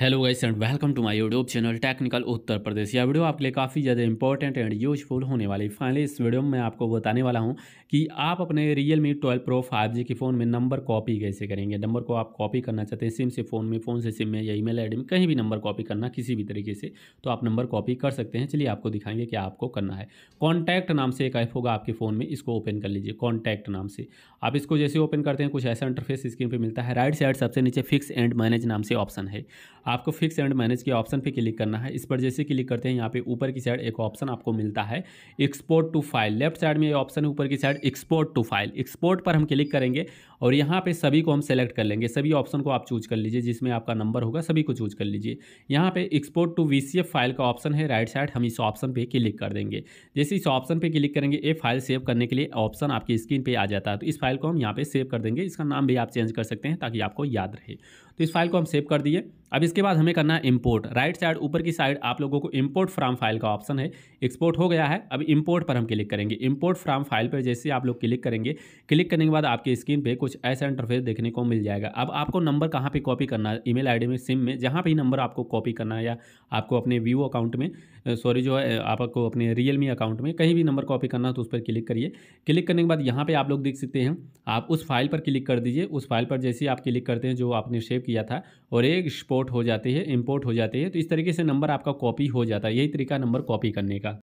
hello guys and welcome to my YouTube channel technical Uttar Pradesh यह video आपके लिए काफ़ी ज़्यादा इंपॉर्टेंट एंड यूजफुल होने वाली फाइनली इस वीडियो में मैं आपको बताने वाला हूं कि आप अपने Realme twelve pro five G के फ़ोन में नंबर कॉपी कैसे करेंगे नंबर को आप कॉपी करना चाहते हैं सिम से फ़ोन में फ़ोन से सिम में या ई मेल में कहीं भी नंबर कॉपी करना किसी भी तरीके से तो आप नंबर कॉपी कर सकते हैं चलिए आपको दिखाएंगे कि आपको करना है कॉन्टैक्ट नाम से एक ऐप होगा आपके फ़ोन में इसको ओपन कर लीजिए कॉन्टैक्ट नाम से आप इसको जैसे ओपन करते हैं कुछ ऐसा इंटरफेस स्क्रीन पर मिलता है राइट साइड सबसे नीचे फिक्स एंड मैनेज नाम से ऑप्शन है आपको फिक्स एंड मैनेज के ऑप्शन पे क्लिक करना है इस पर जैसे क्लिक करते हैं यहाँ पे ऊपर की साइड एक ऑप्शन आपको मिलता है export to file left side में ये ऑप्शन है ऊपर की side export to file export पर हम क्लिक करेंगे और यहाँ पे सभी को हम सेलेक्ट कर लेंगे सभी ऑप्शन को आप चूज कर लीजिए जिसमें आपका नंबर होगा सभी को चूज कर लीजिए यहाँ पे एक्सपोर्ट टू वी फाइल का ऑप्शन है राइट साइड हम इस ऑप्शन पर क्लिक कर देंगे जैसे इस ऑप्शन पर क्लिक करेंगे ये फाइल सेव करने के लिए ऑप्शन आपकी स्क्रीन पर आ जाता है तो इस फाइल को हम यहाँ पर सेव कर देंगे इसका नाम भी आप चेंज कर सकते हैं ताकि आपको याद रहे तो इस फाइल को हम सेव कर दिए अब इसके बाद हमें करना है इम्पोर्ट राइट साइड ऊपर की साइड आप लोगों को इम्पोर्ट फ्राम फाइल का ऑप्शन है एक्सपोर्ट हो गया है अब इम्पोर्ट पर हम क्लिक करेंगे इम्पोर्ट फ्राम फाइल पर जैसे आप लोग क्लिक करेंगे क्लिक करने के बाद आपकी स्क्रीन पे कुछ ऐसा इंटरफेस देखने को मिल जाएगा अब आपको नंबर कहाँ पर कॉपी करना है ई आईडी में सिम में जहाँ भी नंबर आपको कॉपी करना है या आपको अपने वीवो अकाउंट में सॉरी जो है आपको अपने रियल अकाउंट में कहीं भी नंबर कॉपी करना है तो उस पर क्लिक करिए क्लिक करने के बाद यहाँ पर आप लोग देख सकते हैं आप उस फाइल पर क्लिक कर दीजिए उस फाइल पर जैसे आप क्लिक करते हैं जो आपने सेव किया था और एक एक्सपोर्ट हो जाती है इम्पोर्ट हो जाती है तो इस तरीके से नंबर आपका कॉपी हो जाता है यही तरीका नंबर कॉपी करने का